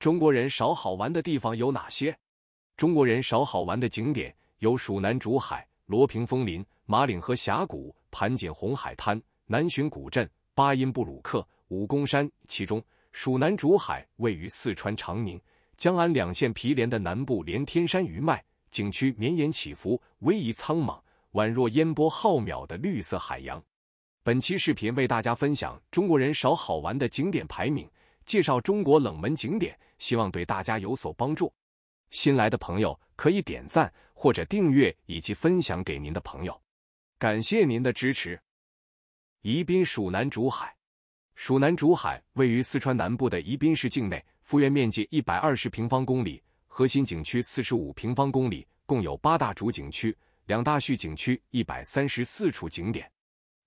中国人少好玩的地方有哪些？中国人少好玩的景点有蜀南竹海、罗平峰林、马岭河峡谷、盘锦红海滩、南浔古镇、巴音布鲁克、武功山。其中，蜀南竹海位于四川长宁、江安两县毗连的南部连天山余脉，景区绵延起伏，逶迤苍茫，宛若烟波浩渺的绿色海洋。本期视频为大家分享中国人少好玩的景点排名，介绍中国冷门景点。希望对大家有所帮助。新来的朋友可以点赞或者订阅以及分享给您的朋友，感谢您的支持。宜宾蜀南竹海，蜀南竹海位于四川南部的宜宾市境内，幅员面积一百二十平方公里，核心景区四十五平方公里，共有八大主景区、两大序景区，一百三十四处景点。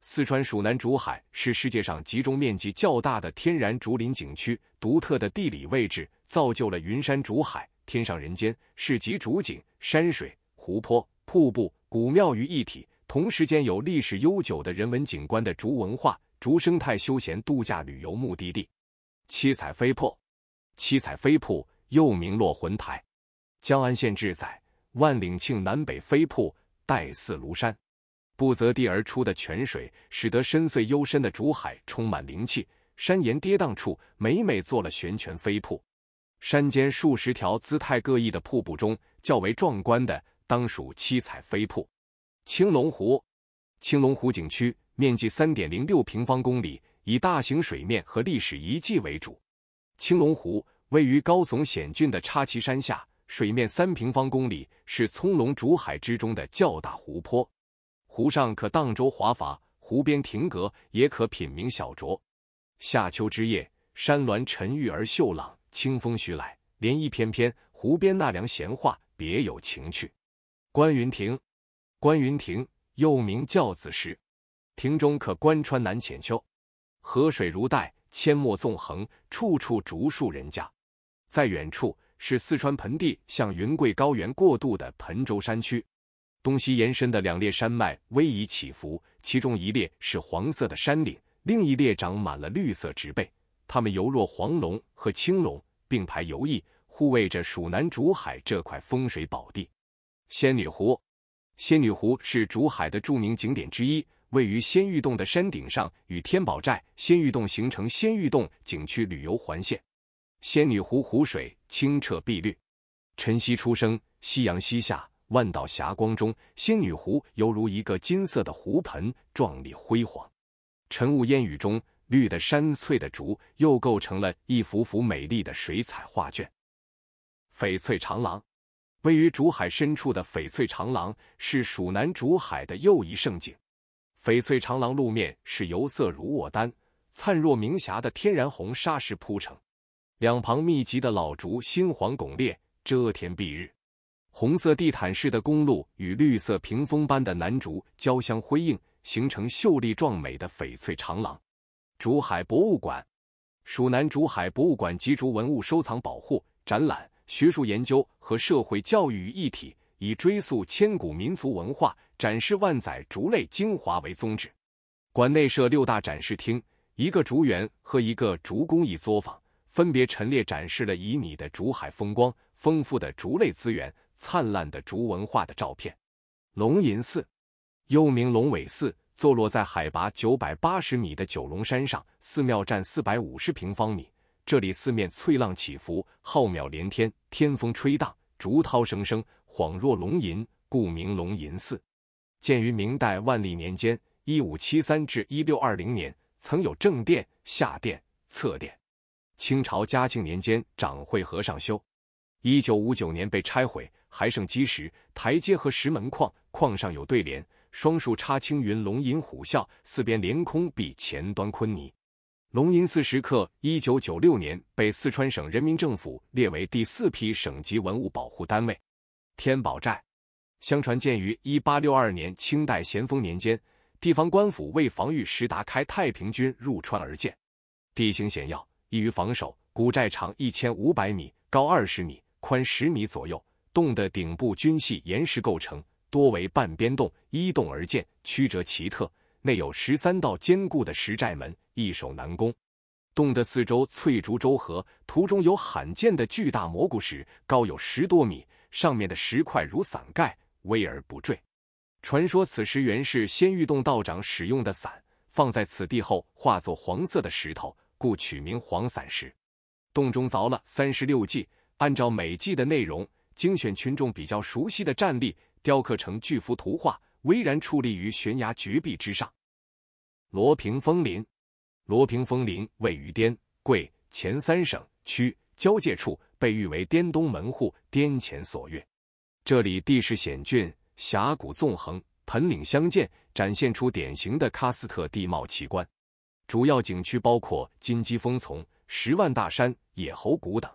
四川蜀南竹海是世界上集中面积较大的天然竹林景区。独特的地理位置造就了云山竹海，天上人间，是集竹景、山水、湖泊、瀑布、古庙于一体，同时间有历史悠久的人文景观的竹文化、竹生态休闲度假旅游目的地。七彩飞瀑，七彩飞瀑又名落魂台，江安县志载：万岭庆南北飞瀑，代似庐山。不择地而出的泉水，使得深邃幽深的竹海充满灵气。山岩跌宕处，每每做了悬泉飞瀑。山间数十条姿态各异的瀑布中，较为壮观的当属七彩飞瀑。青龙湖，青龙湖景区面积三点零六平方公里，以大型水面和历史遗迹为主。青龙湖位于高耸险峻的插旗山下，水面三平方公里，是葱茏竹海之中的较大湖泊。湖上可荡舟划筏，湖边亭阁也可品茗小酌。夏秋之夜，山峦沉郁而秀朗，清风徐来，涟漪翩翩，湖边纳凉闲话，别有情趣。观云亭，观云亭又名教子石，亭中可观川南浅丘，河水如带，阡陌纵横，处处竹树人家。在远处是四川盆地向云贵高原过渡的盆州山区。东西延伸的两列山脉逶迤起伏，其中一列是黄色的山岭，另一列长满了绿色植被。它们犹若黄龙和青龙并排游弋，护卫着蜀南竹海这块风水宝地。仙女湖，仙女湖是竹海的著名景点之一，位于仙玉洞的山顶上，与天宝寨、仙玉洞形成仙玉洞景区旅游环线。仙女湖湖水清澈碧绿，晨曦初升，夕阳西下。万道霞光中，仙女湖犹如一个金色的湖盆，壮丽辉煌。晨雾烟雨中，绿的山、翠的竹，又构成了一幅幅美丽的水彩画卷。翡翠长廊位于竹海深处的翡翠长廊，是蜀南竹海的又一胜景。翡翠长廊路面是油色如卧丹、灿若明霞的天然红砂石铺成，两旁密集的老竹新黄拱烈，遮天蔽日。红色地毯式的公路与绿色屏风般的楠竹交相辉映，形成秀丽壮美的翡翠长廊。竹海博物馆，蜀南竹海博物馆集竹文物收藏、保护、展览、学术研究和社会教育于一体，以追溯千古民族文化、展示万载竹类精华为宗旨。馆内设六大展示厅、一个竹园和一个竹工艺作坊，分别陈列展示了旖旎的竹海风光、丰富的竹类资源。灿烂的竹文化的照片。龙吟寺，又名龙尾寺，坐落在海拔九百八十米的九龙山上。寺庙占四百五十平方米。这里四面翠浪起伏，浩渺连天，天风吹荡，竹涛声声，恍若龙吟，故名龙吟寺。建于明代万历年间（一五七三至一六二零年），曾有正殿、下殿、侧殿。清朝嘉庆年间，长会和尚修。一九五九年被拆毁。还剩基石、台阶和石门框，框上有对联：“双树插青云，龙吟虎啸；四边连空壁，前端坤泥。”龙吟寺石刻，一九九六年被四川省人民政府列为第四批省级文物保护单位。天宝寨，相传建于一八六二年，清代咸丰年间，地方官府为防御石达开太平军入川而建，地形险要，易于防守。古寨长一千五百米，高二十米，宽十米左右。洞的顶部均系岩石构成，多为半边洞，依洞而建，曲折奇特。内有十三道坚固的石寨门，易守难攻。洞的四周翠竹周合，途中有罕见的巨大蘑菇石，高有十多米，上面的石块如伞盖，微而不坠。传说此石原是仙玉洞道长使用的伞，放在此地后化作黄色的石头，故取名黄伞石。洞中凿了三十六计，按照每计的内容。精选群众比较熟悉的战力，雕刻成巨幅图画，巍然矗立于悬崖绝壁之上。罗平峰林，罗平峰林位于滇、桂、黔三省区交界处，被誉为滇东门户、滇黔所钥。这里地势险峻，峡谷纵横，盆岭相间，展现出典型的喀斯特地貌奇观。主要景区包括金鸡峰丛、十万大山、野猴谷等，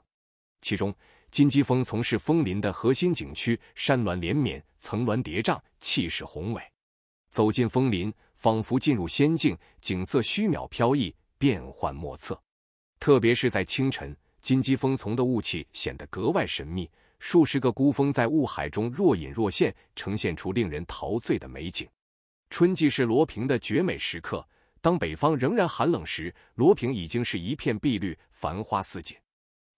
其中。金鸡峰丛是峰林的核心景区，山峦连绵，层峦叠嶂，气势宏伟。走进峰林，仿佛进入仙境，景色虚渺飘逸，变幻莫测。特别是在清晨，金鸡峰丛的雾气显得格外神秘，数十个孤峰在雾海中若隐若现，呈现出令人陶醉的美景。春季是罗平的绝美时刻，当北方仍然寒冷时，罗平已经是一片碧绿，繁花似锦。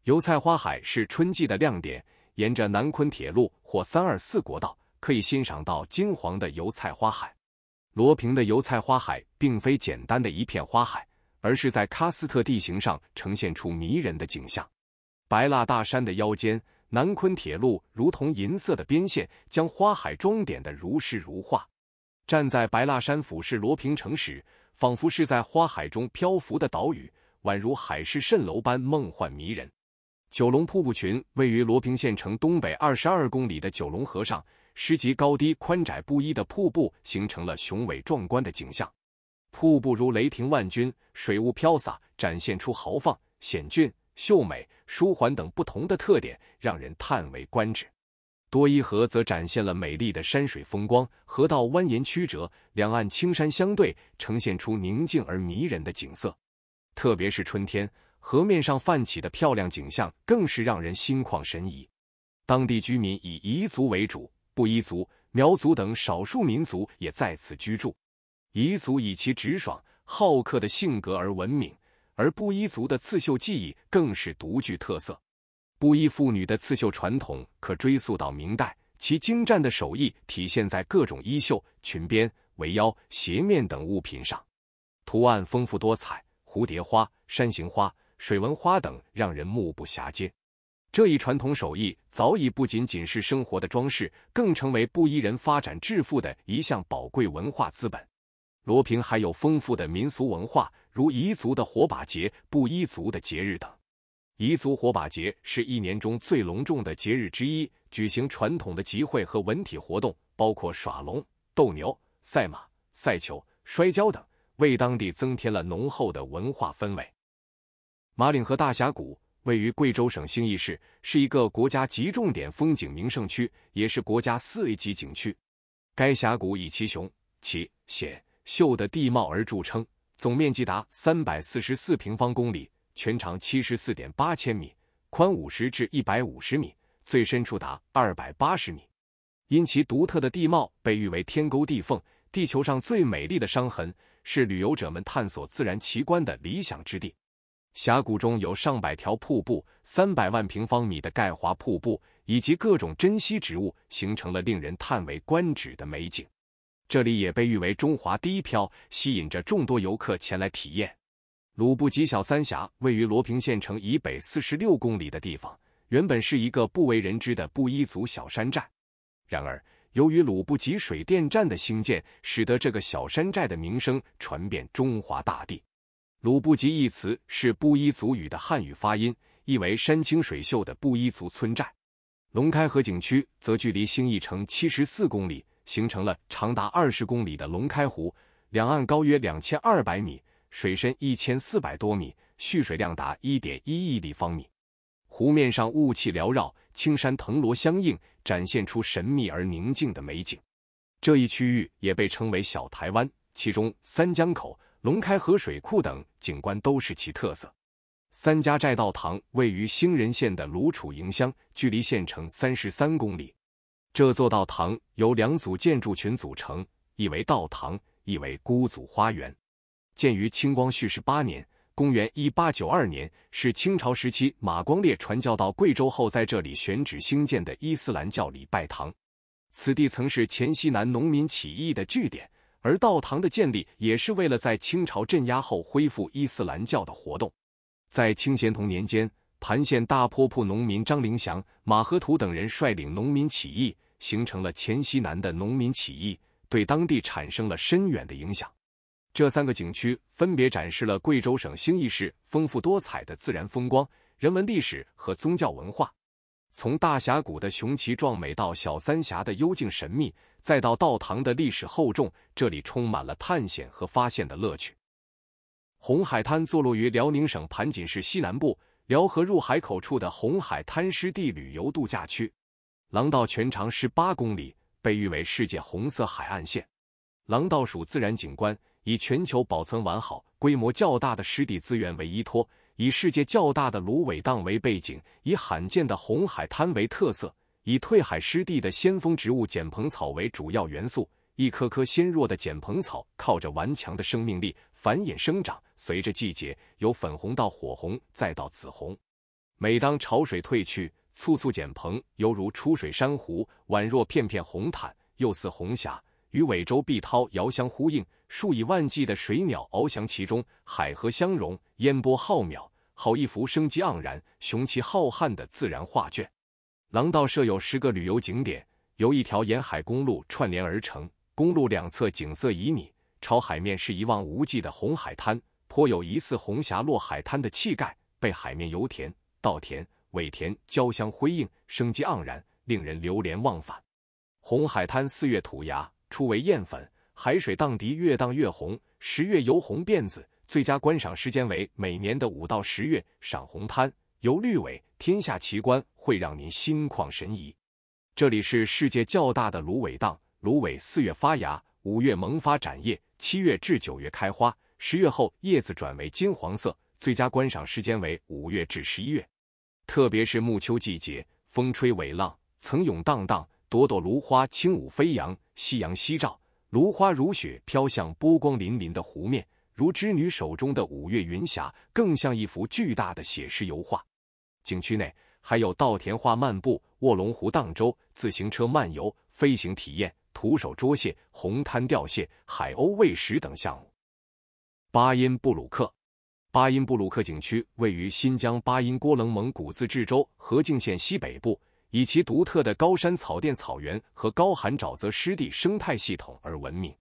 油菜花海是春季的亮点，沿着南昆铁路或三二四国道，可以欣赏到金黄的油菜花海。罗平的油菜花海并非简单的一片花海，而是在喀斯特地形上呈现出迷人的景象。白蜡大山的腰间，南昆铁路如同银色的边线，将花海装点的如诗如画。站在白蜡山俯视罗平城时，仿佛是在花海中漂浮的岛屿，宛如海市蜃楼般梦幻迷人。九龙瀑布群位于罗平县城东北二十二公里的九龙河上，十级高低宽窄不一的瀑布形成了雄伟壮观的景象。瀑布如雷霆万钧，水雾飘洒，展现出豪放、险峻、秀美、舒缓等不同的特点，让人叹为观止。多依河则展现了美丽的山水风光，河道蜿蜒曲折，两岸青山相对，呈现出宁静而迷人的景色。特别是春天。河面上泛起的漂亮景象，更是让人心旷神怡。当地居民以彝族为主，布依族、苗族等少数民族也在此居住。彝族以其直爽好客的性格而闻名，而布依族的刺绣技艺更是独具特色。布依妇女的刺绣传统可追溯到明代，其精湛的手艺体现在各种衣袖、裙边、围腰、鞋面等物品上，图案丰富多彩，蝴蝶花、山形花。水纹花等让人目不暇接，这一传统手艺早已不仅仅是生活的装饰，更成为布依人发展致富的一项宝贵文化资本。罗平还有丰富的民俗文化，如彝族的火把节、布依族的节日等。彝族火把节是一年中最隆重的节日之一，举行传统的集会和文体活动，包括耍龙、斗牛、赛马、赛球、摔跤等，为当地增添了浓厚的文化氛围。马岭河大峡谷位于贵州省兴义市，是一个国家级重点风景名胜区，也是国家四 A 级景区。该峡谷以其雄、奇、险、秀的地貌而著称，总面积达三百四十四平方公里，全长七十四点八千米，宽五十至一百五十米，最深处达二百八十米。因其独特的地貌，被誉为“天沟地缝”，地球上最美丽的伤痕，是旅游者们探索自然奇观的理想之地。峡谷中有上百条瀑布，三百万平方米的钙华瀑布以及各种珍稀植物，形成了令人叹为观止的美景。这里也被誉为“中华第一漂”，吸引着众多游客前来体验。鲁布吉小三峡位于罗平县城以北四十六公里的地方，原本是一个不为人知的布依族小山寨。然而，由于鲁布吉水电站的兴建，使得这个小山寨的名声传遍中华大地。鲁布吉一词是布依族语的汉语发音，意为山清水秀的布依族村寨。龙开河景区则距离兴义城七十四公里，形成了长达二十公里的龙开湖，两岸高约两千二百米，水深一千四百多米，蓄水量达一点一亿立方米。湖面上雾气缭绕，青山藤萝相映，展现出神秘而宁静的美景。这一区域也被称为小台湾，其中三江口。龙开河水库等景观都是其特色。三家寨道堂位于兴仁县的卢楚营乡，距离县城三十三公里。这座道堂由两组建筑群组成，一为道堂，一为孤祖花园。建于清光绪十八年（公元一八九二年），是清朝时期马光烈传教到贵州后在这里选址兴建的伊斯兰教礼拜堂。此地曾是黔西南农民起义的据点。而道堂的建立也是为了在清朝镇压后恢复伊斯兰教的活动。在清咸同年间，盘县大坡铺农民张灵祥、马合图等人率领农民起义，形成了黔西南的农民起义，对当地产生了深远的影响。这三个景区分别展示了贵州省兴义市丰富多彩的自然风光、人文历史和宗教文化。从大峡谷的雄奇壮美到小三峡的幽静神秘，再到道堂的历史厚重，这里充满了探险和发现的乐趣。红海滩坐落于辽宁省盘锦市西南部辽河入海口处的红海滩湿地旅游度假区，廊道全长十八公里，被誉为世界红色海岸线。廊道属自然景观，以全球保存完好、规模较大的湿地资源为依托。以世界较大的芦苇荡为背景，以罕见的红海滩为特色，以退海湿地的先锋植物碱蓬草为主要元素，一棵棵纤弱的碱蓬草靠着顽强的生命力繁衍生长，随着季节由粉红到火红，再到紫红。每当潮水退去，簇簇碱蓬犹如出水珊瑚，宛若片片红毯，又似红霞。与尾洲碧涛遥相呼应，数以万计的水鸟翱翔其中，海河相融，烟波浩渺，好一幅生机盎然、雄奇浩瀚的自然画卷。廊道设有十个旅游景点，由一条沿海公路串联而成，公路两侧景色旖旎，朝海面是一望无际的红海滩，颇有疑似红霞落海滩的气概，被海面油田、稻田、苇田交相辉映，生机盎然，令人流连忘返。红海滩四月土芽。初为艳粉，海水荡涤越荡越红。十月由红变紫，最佳观赏时间为每年的五到十月。赏红滩、游绿尾，天下奇观会让您心旷神怡。这里是世界较大的芦苇荡，芦苇四月发芽，五月萌发展叶，七月至九月开花，十月后叶子转为金黄色。最佳观赏时间为五月至十一月，特别是暮秋季节，风吹苇浪，层涌荡荡，朵朵芦花轻舞飞扬。夕阳西照，芦花如雪飘向波光粼粼的湖面，如织女手中的五月云霞，更像一幅巨大的写实油画。景区内还有稻田画漫步、卧龙湖荡舟、自行车漫游、飞行体验、徒手捉蟹、红滩钓蟹、海鸥喂食等项目。巴音布鲁克，巴音布鲁克景区位于新疆巴音郭楞蒙古自治州和静县西北部。以其独特的高山草甸、草原和高寒沼泽湿地生态系统而闻名。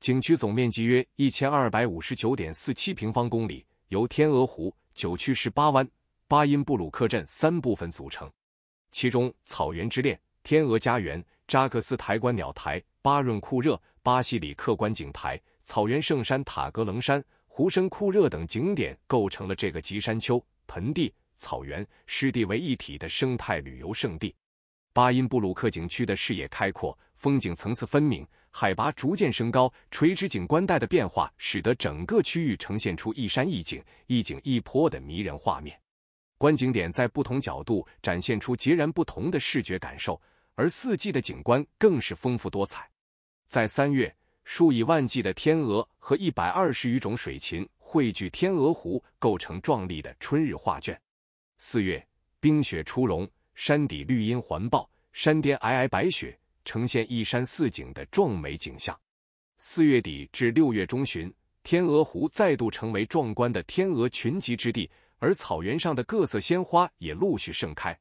景区总面积约一千二百五十九点四七平方公里，由天鹅湖、九曲十八弯、巴音布鲁克镇三部分组成。其中，草原之恋、天鹅家园、扎克斯台观鸟台、巴润库热、巴西里克观景台、草原圣山塔格棱山、湖身库热等景点构成了这个集山丘盆地。草原、湿地为一体的生态旅游胜地，巴音布鲁克景区的视野开阔，风景层次分明，海拔逐渐升高，垂直景观带的变化使得整个区域呈现出一山一景、一景一坡的迷人画面。观景点在不同角度展现出截然不同的视觉感受，而四季的景观更是丰富多彩。在三月，数以万计的天鹅和一百二十余种水禽汇聚天鹅湖，构成壮丽的春日画卷。四月，冰雪初融，山底绿荫环抱，山巅皑皑白雪，呈现一山四景的壮美景象。四月底至六月中旬，天鹅湖再度成为壮观的天鹅群集之地，而草原上的各色鲜花也陆续盛开。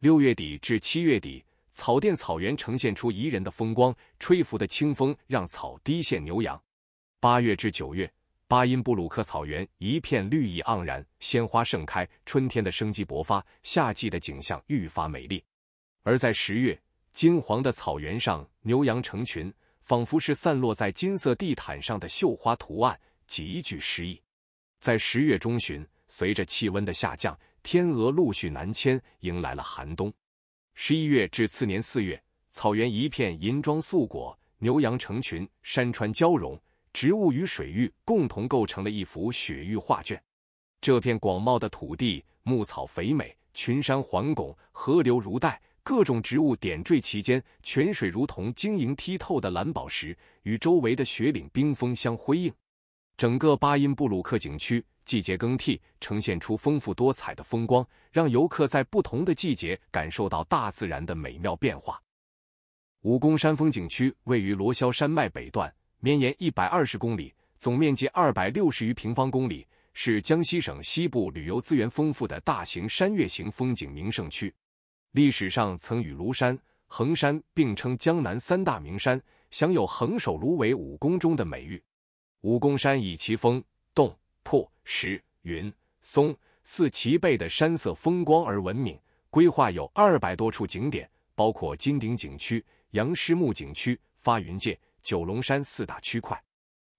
六月底至七月底，草甸草原呈现出宜人的风光，吹拂的清风让草低现牛羊。八月至九月。巴音布鲁克草原一片绿意盎然，鲜花盛开，春天的生机勃发，夏季的景象愈发美丽。而在十月，金黄的草原上牛羊成群，仿佛是散落在金色地毯上的绣花图案，极具诗意。在十月中旬，随着气温的下降，天鹅陆续南迁，迎来了寒冬。十一月至次年四月，草原一片银装素裹，牛羊成群，山川交融。植物与水域共同构成了一幅雪域画卷。这片广袤的土地，牧草肥美，群山环拱，河流如带，各种植物点缀其间，泉水如同晶莹剔透的蓝宝石，与周围的雪岭冰峰相辉映。整个巴音布鲁克景区，季节更替，呈现出丰富多彩的风光，让游客在不同的季节感受到大自然的美妙变化。武功山风景区位于罗霄山脉北段。绵延一百二十公里，总面积二百六十余平方公里，是江西省西部旅游资源丰富的大型山岳型风景名胜区。历史上曾与庐山、衡山并称江南三大名山，享有“衡首庐尾武功中”的美誉。武功山以其峰、洞、瀑、石、云、松四齐备的山色风光而闻名，规划有二百多处景点，包括金顶景区、杨师墓景区、发云界。九龙山四大区块，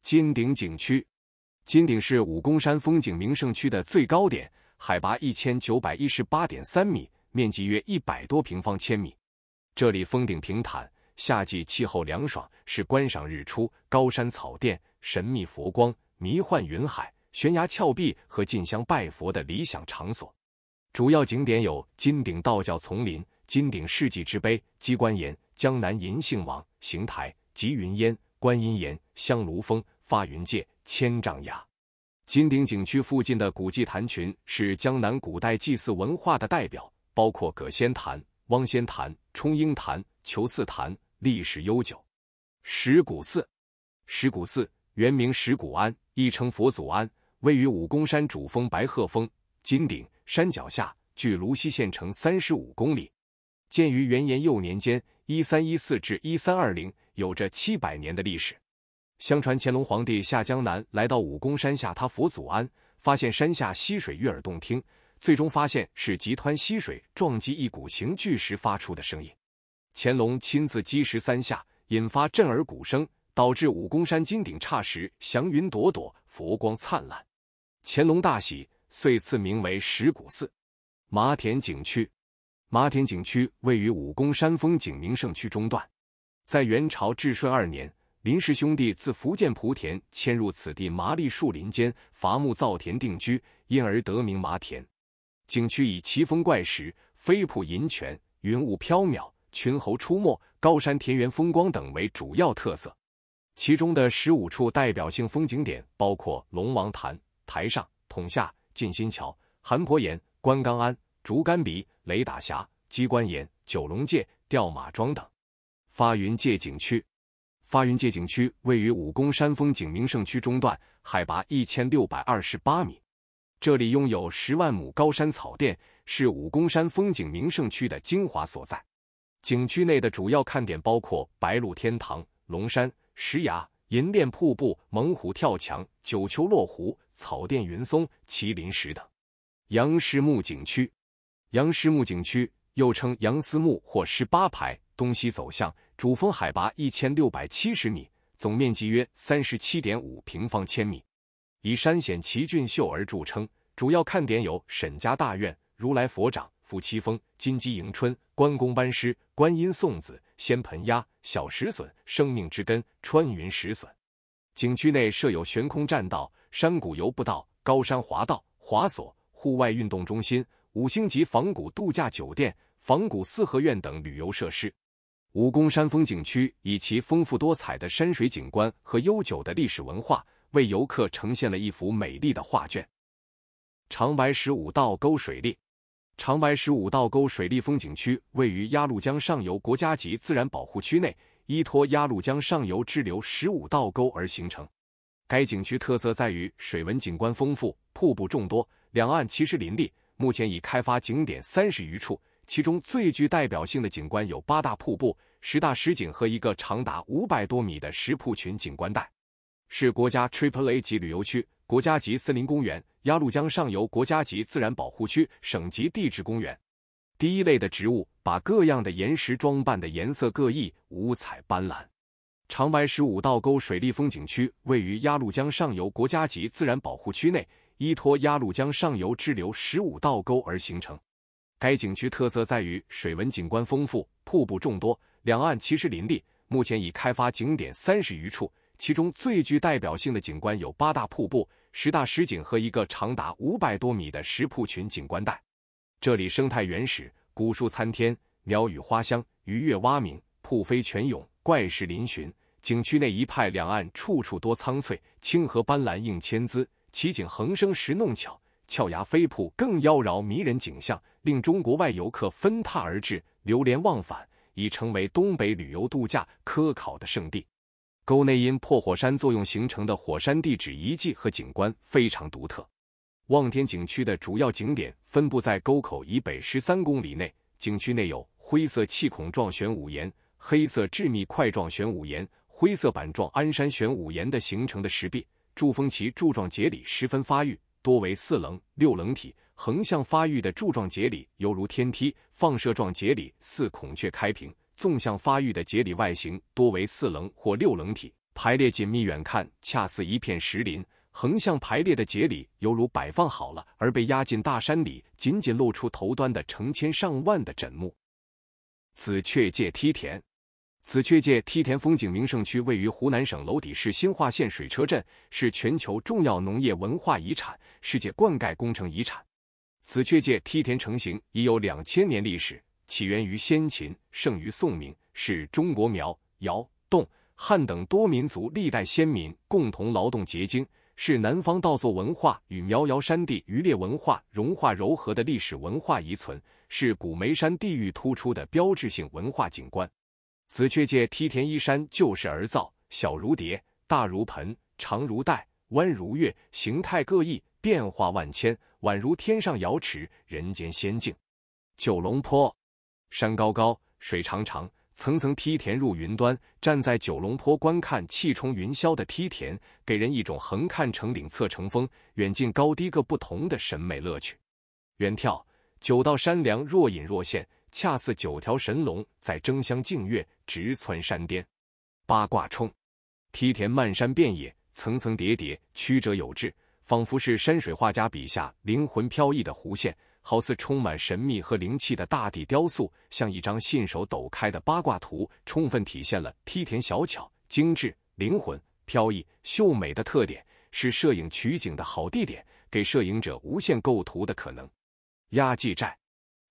金顶景区。金顶是武功山风景名胜区的最高点，海拔一千九百一十八点三米，面积约一百多平方千米。这里峰顶平坦，夏季气候凉爽，是观赏日出、高山草甸、神秘佛光、迷幻云海、悬崖峭壁和进香拜佛的理想场所。主要景点有金顶道教丛林、金顶世纪之碑、鸡冠岩、江南银杏网、邢台。集云烟，观音岩，香炉峰，发云界，千丈崖。金顶景区附近的古祭坛群是江南古代祭祀文化的代表，包括葛仙坛、汪仙坛、冲英坛、求寺坛，历史悠久。石鼓寺，石鼓寺原名石鼓庵，亦称佛祖庵，位于武功山主峰白鹤峰金顶山脚下，距芦溪县城三十五公里。建于元延佑年间 （1314-1320）。有着七百年的历史。相传乾隆皇帝下江南来到武功山下，他佛祖庵，发现山下溪水悦耳动听，最终发现是急湍溪水撞击一股形巨石发出的声音。乾隆亲自击石三下，引发震耳鼓声，导致武功山金顶刹时祥云朵朵，佛光灿烂。乾隆大喜，遂赐名为石鼓寺。麻田景区，麻田景区位于武功山风景名胜区中段。在元朝至顺二年，林氏兄弟自福建莆田迁入此地麻栗树林间伐木造田定居，因而得名麻田。景区以奇峰怪石、飞瀑银泉、云雾飘渺、群猴出没、高山田园风光等为主要特色。其中的十五处代表性风景点包括龙王潭、台上、桶下、进心桥、韩婆岩、关刚庵、竹竿鼻、雷打峡、鸡冠岩、九龙界、吊马庄等。发云界景区，发云界景区位于武功山风景名胜区中段，海拔一千六百二十八米。这里拥有十万亩高山草甸，是武功山风景名胜区的精华所在。景区内的主要看点包括白鹿天堂、龙山石崖、银链瀑布、猛虎跳墙、九丘落湖、草甸云松、麒麟石等。杨师墓景区，杨师墓景区又称杨思墓或十八排，东西走向。主峰海拔一千六百七十米，总面积约三十七点五平方千米，以山险奇峻秀而著称。主要看点有沈家大院、如来佛掌、夫七峰、金鸡迎春、关公班师、观音送子、仙盆鸭、小石笋、生命之根、穿云石笋。景区内设有悬空栈道、山谷游步道、高山滑道、滑索、户外运动中心、五星级仿古度假酒店、仿古四合院等旅游设施。武功山风景区以其丰富多彩的山水景观和悠久的历史文化，为游客呈现了一幅美丽的画卷。长白十五道沟水利，长白十五道沟水利风景区位于鸭绿江上游国家级自然保护区内，依托鸭绿江上游支流十五道沟而形成。该景区特色在于水文景观丰富，瀑布众多，两岸奇石林立。目前已开发景点三十余处，其中最具代表性的景观有八大瀑布。十大石景和一个长达五百多米的石瀑群景观带，是国家 Triple A 级旅游区、国家级森林公园、鸭绿江上游国家级自然保护区、省级地质公园。第一类的植物把各样的岩石装扮的颜色各异，五彩斑斓。长白十五道沟水利风景区位于鸭绿江上游国家级自然保护区内，依托鸭绿江上游支流十五道沟而形成。该景区特色在于水文景观丰富，瀑布众多。两岸奇石林立，目前已开发景点三十余处，其中最具代表性的景观有八大瀑布、十大石景和一个长达五百多米的石瀑群景观带。这里生态原始，古树参天，鸟语花香，鱼跃蛙鸣，瀑飞泉涌，怪石嶙峋。景区内一派两岸处处多苍翠，清河斑斓映千姿，奇景横生石弄巧，峭崖飞瀑更妖娆迷人。景象令中国外游客纷沓而至，流连忘返。已成为东北旅游度假、科考的圣地。沟内因破火山作用形成的火山地质遗迹和景观非常独特。望天景区的主要景点分布在沟口以北十三公里内，景区内有灰色气孔状玄武岩、黑色致密块状玄武岩、灰色板状安山玄武岩的形成的石壁，柱峰、其柱状节理十分发育，多为四棱、六棱体。横向发育的柱状节理犹如天梯；放射状节理似孔雀开屏。纵向发育的节理外形多为四棱或六棱体，排列紧密，远看恰似一片石林。横向排列的节理犹如摆放好了而被压进大山里，仅仅露出头端的成千上万的枕木。紫鹊界梯田，紫鹊界梯田风景名胜区位于湖南省娄底市新化县水车镇，是全球重要农业文化遗产、世界灌溉工程遗产。紫鹊界梯田成型已有两千年历史，起源于先秦，盛于宋明，是中国苗、瑶、侗、汉等多民族历代先民共同劳动结晶，是南方稻作文化与苗瑶山地渔猎文化融化柔和的历史文化遗存，是古梅山地域突出的标志性文化景观。紫鹊界梯田依山就势而造，小如蝶，大如盆，长如带，弯如月，形态各异。变化万千，宛如天上瑶池，人间仙境。九龙坡，山高高，水长长，层层梯田入云端。站在九龙坡观看气冲云霄的梯田，给人一种横看成岭侧成峰，远近高低各不同的审美乐趣。远眺，九道山梁若隐若现，恰似九条神龙在争相竞跃，直窜山巅。八卦冲，梯田漫山遍野，层层叠叠，曲折有致。仿佛是山水画家笔下灵魂飘逸的弧线，好似充满神秘和灵气的大地雕塑，像一张信手抖开的八卦图，充分体现了梯田小巧精致、灵魂飘逸、秀美的特点，是摄影取景的好地点，给摄影者无限构图的可能。压髻寨，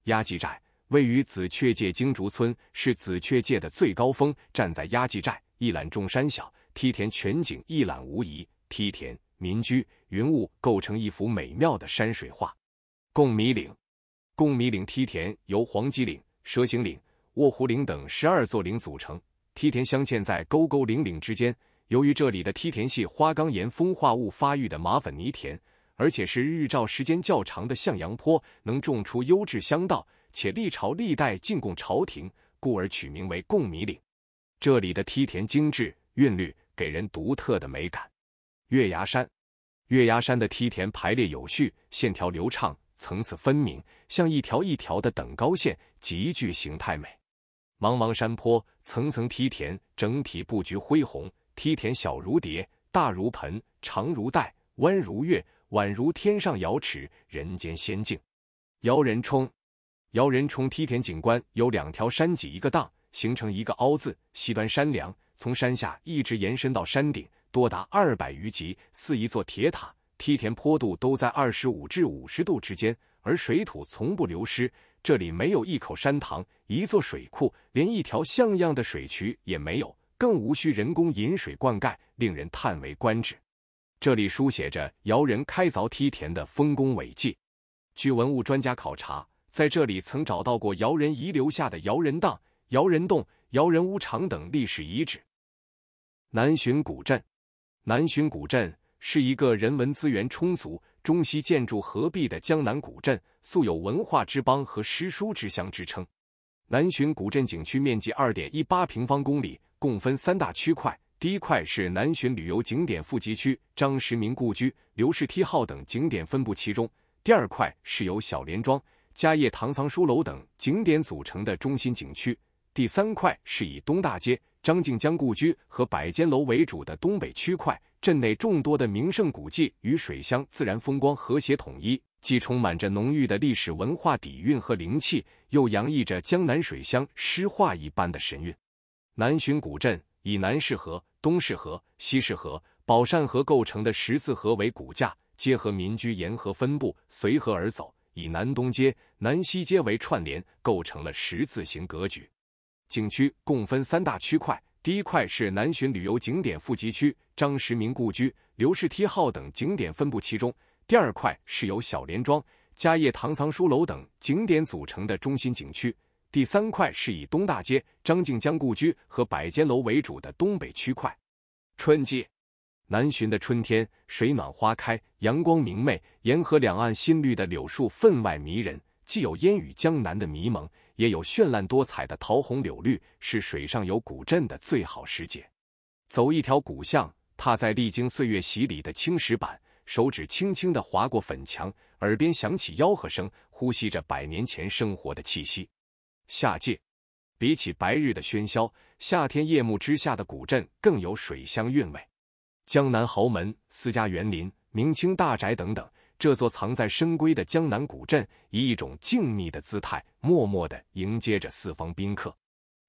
压髻寨位于紫鹊界荆竹村，是紫鹊界的最高峰。站在压髻寨，一览众山小，梯田全景一览无遗。梯田。民居、云雾构成一幅美妙的山水画。贡米岭，贡米岭梯田由黄鸡岭、蛇形岭、卧虎岭等十二座岭组成，梯田镶嵌在沟沟岭岭之间。由于这里的梯田系花岗岩风化物发育的麻粉泥田，而且是日照时间较长的向阳坡，能种出优质香稻，且历朝历代进贡朝廷，故而取名为贡米岭。这里的梯田精致、韵律，给人独特的美感。月牙山，月牙山的梯田排列有序，线条流畅，层次分明，像一条一条的等高线，极具形态美。茫茫山坡，层层梯田，整体布局恢宏，梯田小如碟，大如盆，长如带，弯如月，宛如天上瑶池，人间仙境。姚仁冲，姚仁冲梯田景观有两条山脊一个档，形成一个凹字，西端山梁从山下一直延伸到山顶。多达二百余级，似一座铁塔，梯田坡度都在二十五至五十度之间，而水土从不流失。这里没有一口山塘，一座水库，连一条像样的水渠也没有，更无需人工引水灌溉，令人叹为观止。这里书写着瑶人开凿梯田的丰功伟绩。据文物专家考察，在这里曾找到过瑶人遗留下的瑶人荡、瑶人洞、瑶人屋场等历史遗址。南浔古镇。南浔古镇是一个人文资源充足、中西建筑合璧的江南古镇，素有“文化之邦”和“诗书之乡”之称。南浔古镇景区面积二点一八平方公里，共分三大区块。第一块是南浔旅游景点富集区，张石明故居、刘氏梯号等景点分布其中。第二块是由小莲庄、嘉业堂藏书楼等景点组成的中心景区。第三块是以东大街、张静江故居和百间楼为主的东北区块，镇内众多的名胜古迹与水乡自然风光和谐统一，既充满着浓郁的历史文化底蕴和灵气，又洋溢着江南水乡诗画一般的神韵。南浔古镇以南市河、东市河、西市河、宝善河构成的十字河为骨架，结合民居沿河分布，随河而走，以南东街、南西街为串联，构成了十字形格局。景区共分三大区块，第一块是南浔旅游景点富集区，张石明故居、刘氏梯号等景点分布其中；第二块是由小莲庄、嘉业堂藏书楼等景点组成的中心景区；第三块是以东大街、张静江故居和百间楼为主的东北区块。春季，南浔的春天，水暖花开，阳光明媚，沿河两岸新绿的柳树分外迷人。既有烟雨江南的迷蒙，也有绚烂多彩的桃红柳绿，是水上有古镇的最好时节。走一条古巷，踏在历经岁月洗礼的青石板，手指轻轻的划过粉墙，耳边响起吆喝声，呼吸着百年前生活的气息。夏界，比起白日的喧嚣，夏天夜幕之下的古镇更有水乡韵味。江南豪门、私家园林、明清大宅等等。这座藏在深闺的江南古镇，以一种静谧的姿态，默默的迎接着四方宾客。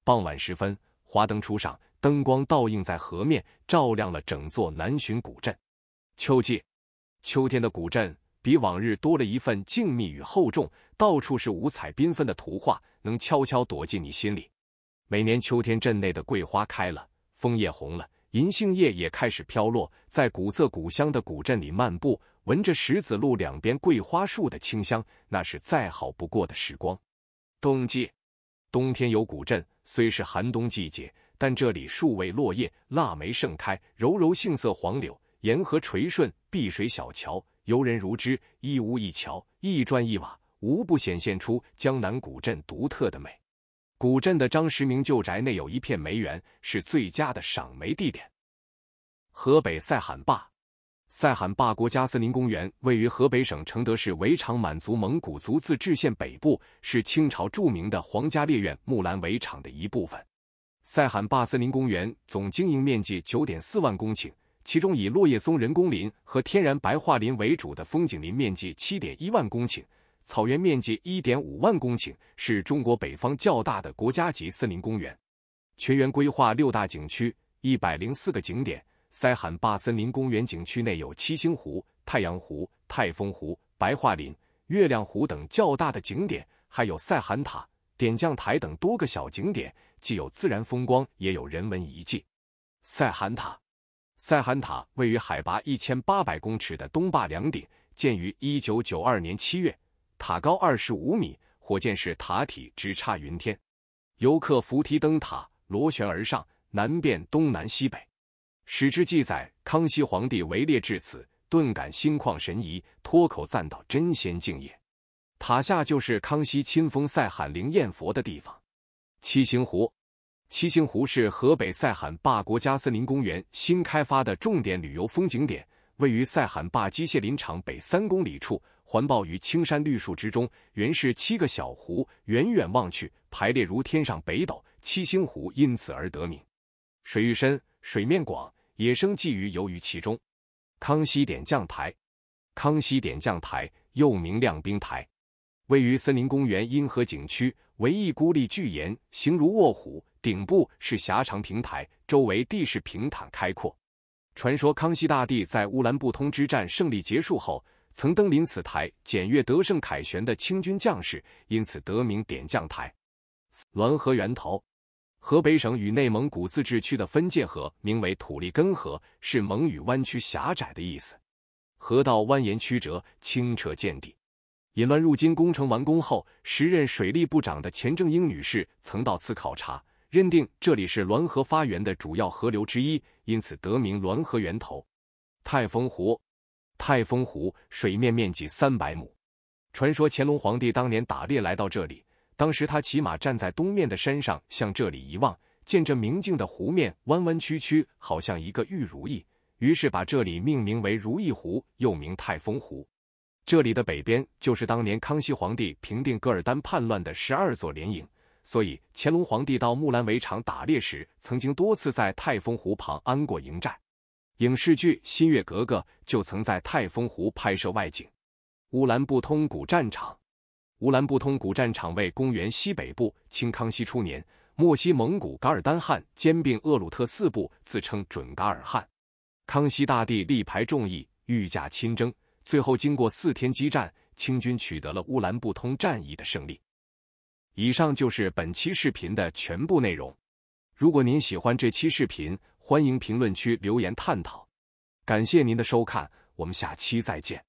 傍晚时分，华灯初上，灯光倒映在河面，照亮了整座南浔古镇。秋季，秋天的古镇比往日多了一份静谧与厚重，到处是五彩缤纷的图画，能悄悄躲进你心里。每年秋天，镇内的桂花开了，枫叶红了，银杏叶也开始飘落，在古色古香的古镇里漫步。闻着石子路两边桂花树的清香，那是再好不过的时光。冬季，冬天有古镇，虽是寒冬季节，但这里树未落叶，腊梅盛开，柔柔杏色黄柳，沿河垂顺，碧水小桥，游人如织，一屋一桥，一砖一瓦，无不显现出江南古镇独特的美。古镇的张石明旧宅内有一片梅园，是最佳的赏梅地点。河北塞罕坝。塞罕坝国家森林公园位于河北省承德市围场满族蒙古族自治县北部，是清朝著名的皇家猎苑木兰围场的一部分。塞罕坝森林公园总经营面积九点四万公顷，其中以落叶松人工林和天然白桦林为主的风景林面积七点一万公顷，草原面积一点五万公顷，是中国北方较大的国家级森林公园。全园规划六大景区，一百零四个景点。塞罕坝森林公园景区内有七星湖、太阳湖、太丰湖、白桦林、月亮湖等较大的景点，还有塞罕塔、点将台等多个小景点，既有自然风光，也有人文遗迹。塞罕塔，塞罕塔位于海拔一千八百公尺的东坝梁顶，建于一九九二年七月，塔高二十五米，火箭式塔体直插云天，游客扶梯登塔，螺旋而上，南遍东南西北。史志记载，康熙皇帝围猎至此，顿感心旷神怡，脱口赞道：“真仙境也！”塔下就是康熙亲封塞罕灵验佛的地方——七星湖。七星湖是河北塞罕坝国家森林公园新开发的重点旅游风景点，位于塞罕坝机械林场北三公里处，环抱于青山绿树之中。原是七个小湖，远远望去，排列如天上北斗，七星湖因此而得名。水域深，水面广。野生鲫鱼游于其中。康熙点将台，康熙点将台又名亮兵台，位于森林公园阴河景区，唯一孤立巨岩，形如卧虎，顶部是狭长平台，周围地势平坦开阔。传说康熙大帝在乌兰布通之战胜利结束后，曾登临此台检阅得胜凯旋的清军将士，因此得名点将台。滦河源头。河北省与内蒙古自治区的分界河名为土力根河，是蒙语“弯曲狭窄”的意思。河道蜿蜒曲折，清澈见底。引滦入津工程完工后，时任水利部长的钱正英女士曾到此考察，认定这里是滦河发源的主要河流之一，因此得名滦河源头。太丰湖，太丰湖水面面积三百亩，传说乾隆皇帝当年打猎来到这里。当时他骑马站在东面的山上，向这里一望，见这明净的湖面弯弯曲曲，好像一个玉如意，于是把这里命名为如意湖，又名太丰湖。这里的北边就是当年康熙皇帝平定噶尔丹叛乱的十二座连营，所以乾隆皇帝到木兰围场打猎时，曾经多次在太丰湖旁安过营寨。影视剧《新月格格》就曾在太丰湖拍摄外景，乌兰布通古战场。乌兰布通古战场位于公元西北部，清康熙初年，漠西蒙古噶尔丹汗兼并厄鲁特四部，自称准噶尔汗。康熙大帝力排众议，御驾亲征，最后经过四天激战，清军取得了乌兰布通战役的胜利。以上就是本期视频的全部内容。如果您喜欢这期视频，欢迎评论区留言探讨。感谢您的收看，我们下期再见。